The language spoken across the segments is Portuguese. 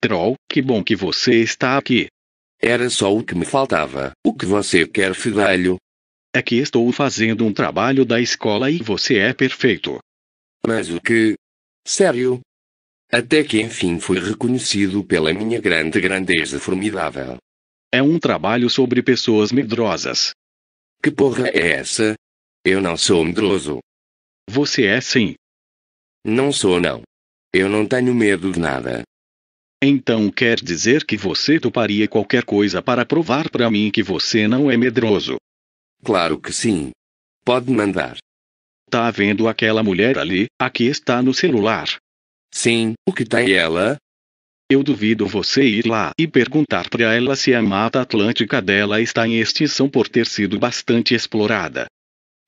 Troll, que bom que você está aqui. Era só o que me faltava. O que você quer, filho? É que estou fazendo um trabalho da escola e você é perfeito. Mas o que? Sério? Até que enfim fui reconhecido pela minha grande grandeza formidável. É um trabalho sobre pessoas medrosas. Que porra é essa? Eu não sou medroso. Você é sim. Não sou não. Eu não tenho medo de nada. Então quer dizer que você toparia qualquer coisa para provar para mim que você não é medroso. Claro que sim. Pode mandar. Tá vendo aquela mulher ali, a que está no celular? Sim, o que tem ela? Eu duvido você ir lá e perguntar para ela se a Mata Atlântica dela está em extinção por ter sido bastante explorada.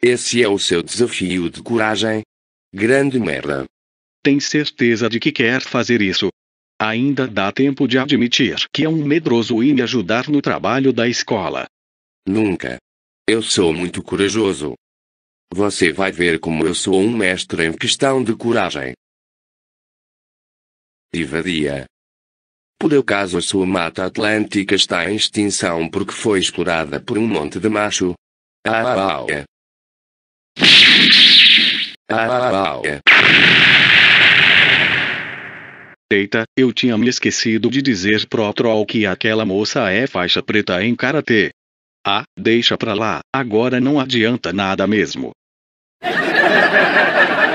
Esse é o seu desafio de coragem? Grande merda. Tem certeza de que quer fazer isso? Ainda dá tempo de admitir que é um medroso e me ajudar no trabalho da escola. Nunca. Eu sou muito corajoso. Você vai ver como eu sou um mestre em questão de coragem. Divadia. Por acaso a sua mata atlântica está em extinção porque foi explorada por um monte de macho? Ah, ah, ah. ah, ah, ah. ah, ah, ah Deita, eu tinha me esquecido de dizer pro troll que aquela moça é faixa preta em karatê. Ah, deixa pra lá, agora não adianta nada mesmo.